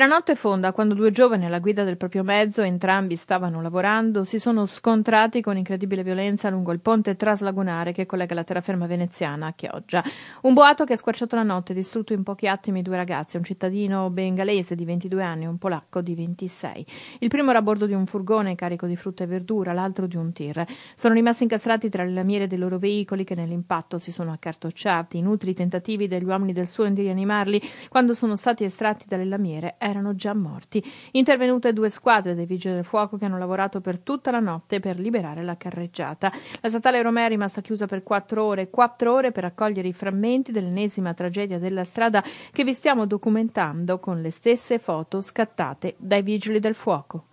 Era notte fonda quando due giovani alla guida del proprio mezzo, entrambi stavano lavorando, si sono scontrati con incredibile violenza lungo il ponte traslagunare che collega la terraferma veneziana a Chioggia. Un boato che ha squarciato la notte e distrutto in pochi attimi due ragazzi, un cittadino bengalese di 22 anni e un polacco di 26. Il primo era a bordo di un furgone carico di frutta e verdura, l'altro di un tir. Sono rimasti incastrati tra le lamiere dei loro veicoli che nell'impatto si sono accartocciati. Inutili tentativi degli uomini del suo di rianimarli quando sono stati estratti dalle lamiere erano già morti. Intervenute due squadre dei vigili del fuoco che hanno lavorato per tutta la notte per liberare la carreggiata. La statale Romea è rimasta chiusa per quattro ore, quattro ore per raccogliere i frammenti dell'ennesima tragedia della strada che vi stiamo documentando con le stesse foto scattate dai vigili del fuoco.